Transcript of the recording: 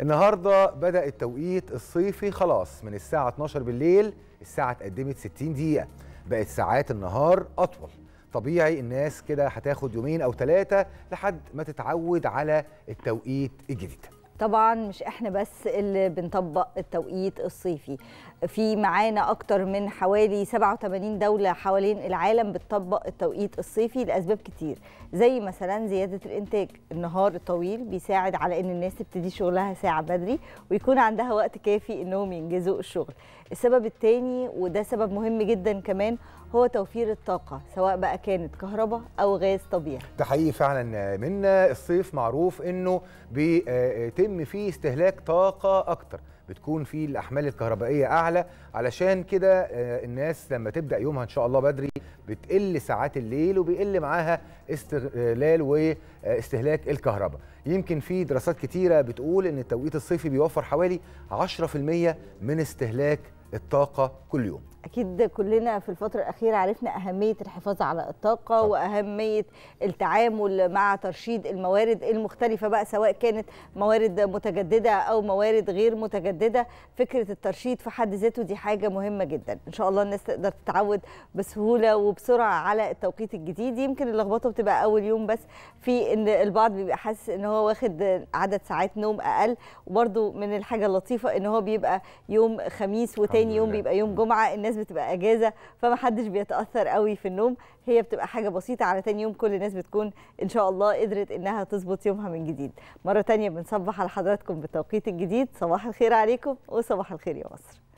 النهارده بدأ التوقيت الصيفي خلاص من الساعة 12 بالليل الساعة اتقدمت 60 دقيقة بقت ساعات النهار أطول طبيعي الناس كده هتاخد يومين أو ثلاثة لحد ما تتعود على التوقيت الجديد طبعا مش احنا بس اللي بنطبق التوقيت الصيفي في معانا اكتر من حوالي 87 دولة حوالين العالم بتطبق التوقيت الصيفي لاسباب كتير زي مثلا زيادة الانتاج النهار الطويل بيساعد على ان الناس تبتدي شغلها ساعة بدري ويكون عندها وقت كافي انهم ينجزوا الشغل السبب التاني وده سبب مهم جدا كمان هو توفير الطاقة سواء بقى كانت كهرباء أو غاز طبيعي ده حقيقي فعلا من الصيف معروف أنه بيتم بيتم فيه استهلاك طاقة أكتر بتكون فيه الأحمال الكهربائية أعلى علشان كده آه، الناس لما تبدأ يومها إن شاء الله بدري بتقل ساعات الليل وبيقل معاها استغلال واستهلاك الكهرباء يمكن في دراسات كتيرة بتقول إن التوقيت الصيفي بيوفر حوالي 10% من استهلاك الطاقة كل يوم اكيد كلنا في الفتره الاخيره عرفنا اهميه الحفاظ على الطاقه واهميه التعامل مع ترشيد الموارد المختلفه بقى سواء كانت موارد متجدده او موارد غير متجدده فكره الترشيد في حد ذاته دي حاجه مهمه جدا ان شاء الله الناس تقدر تتعود بسهوله وبسرعه على التوقيت الجديد يمكن اللخبطه بتبقى اول يوم بس في ان البعض بيبقى حاسس ان هو واخد عدد ساعات نوم اقل وبرده من الحاجه اللطيفه ان هو بيبقى يوم خميس وتاني يوم بيبقى يوم جمعه الناس الناس بتبقى اجازه فما حدش بيتاثر قوي في النوم هي بتبقى حاجه بسيطه على تاني يوم كل الناس بتكون ان شاء الله قدرت انها تظبط يومها من جديد مره تانية بنصبح على حضراتكم بالتوقيت الجديد صباح الخير عليكم وصباح الخير يا مصر